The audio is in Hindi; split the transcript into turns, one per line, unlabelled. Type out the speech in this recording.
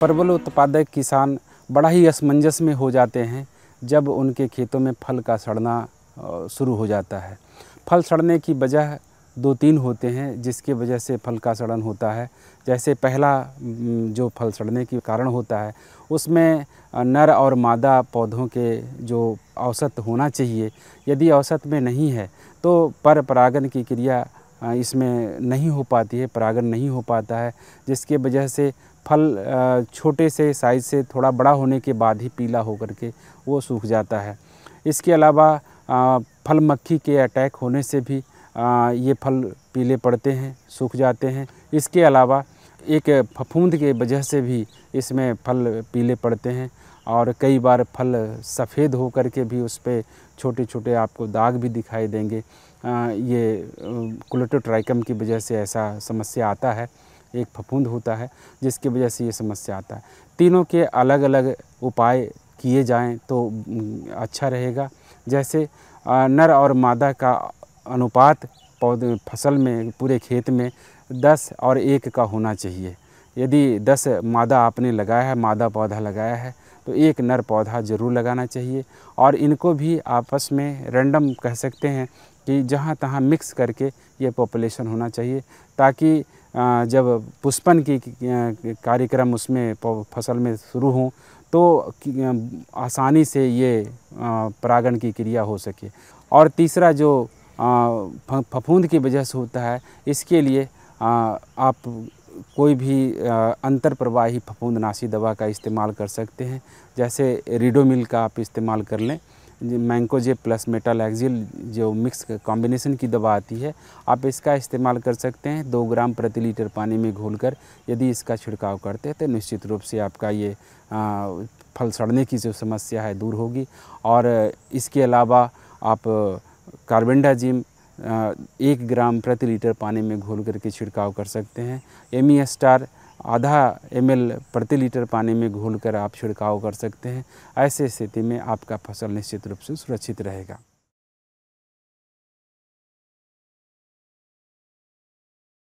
परवल उत्पादक किसान बड़ा ही असमंजस में हो जाते हैं जब उनके खेतों में फल का सड़ना शुरू हो जाता है फल सड़ने की वजह दो तीन होते हैं जिसके वजह से फल का सड़न होता है जैसे पहला जो फल सड़ने के कारण होता है उसमें नर और मादा पौधों के जो औसत होना चाहिए यदि औसत में नहीं है तो पर परागण की क्रिया इसमें नहीं हो पाती है परागण नहीं हो पाता है जिसके वजह से फल छोटे से साइज़ से थोड़ा बड़ा होने के बाद ही पीला होकर के वो सूख जाता है इसके अलावा फल मक्खी के अटैक होने से भी ये फल पीले पड़ते हैं सूख जाते हैं इसके अलावा एक फफूंद के वजह से भी इसमें फल पीले पड़ते हैं और कई बार फल सफ़ेद हो कर के भी उस पर छोटे छोटे आपको दाग भी दिखाई देंगे ये कुलेटोट्राइकम की वजह से ऐसा समस्या आता है एक फफूंद होता है जिसकी वजह से ये समस्या आता है तीनों के अलग अलग उपाय किए जाएं तो अच्छा रहेगा जैसे नर और मादा का अनुपात पौधे फसल में पूरे खेत में दस और एक का होना चाहिए यदि दस मादा आपने लगाया है मादा पौधा लगाया है तो एक नर पौधा ज़रूर लगाना चाहिए और इनको भी आपस में रैंडम कह सकते हैं कि जहाँ तहाँ मिक्स करके ये पॉपुलेशन होना चाहिए ताकि जब पुष्पन की कार्यक्रम उसमें फसल में शुरू हो तो आसानी से ये परागण की क्रिया हो सके और तीसरा जो फफूंद की वजह से होता है इसके लिए आप कोई भी अंतर प्रवाही फफूंदनाशी दवा का इस्तेमाल कर सकते हैं जैसे रिडोमिल का आप इस्तेमाल कर लें मैंकोजे प्लस मेटल एक्जिल जो मिक्स कॉम्बिनेशन की दवा आती है आप इसका इस्तेमाल कर सकते हैं दो ग्राम प्रति लीटर पानी में घोलकर यदि इसका छिड़काव करते हैं तो निश्चित रूप से आपका ये आ, फल सड़ने की जो समस्या है दूर होगी और इसके अलावा आप कार्बेंडाजिम एक ग्राम प्रति लीटर पानी में घोल करके छिड़काव कर सकते हैं एमी स्टार e आधा एम प्रति लीटर पानी में घोल कर आप छिड़काव कर सकते हैं ऐसे स्थिति में आपका फसल निश्चित रूप से सुरक्षित रहेगा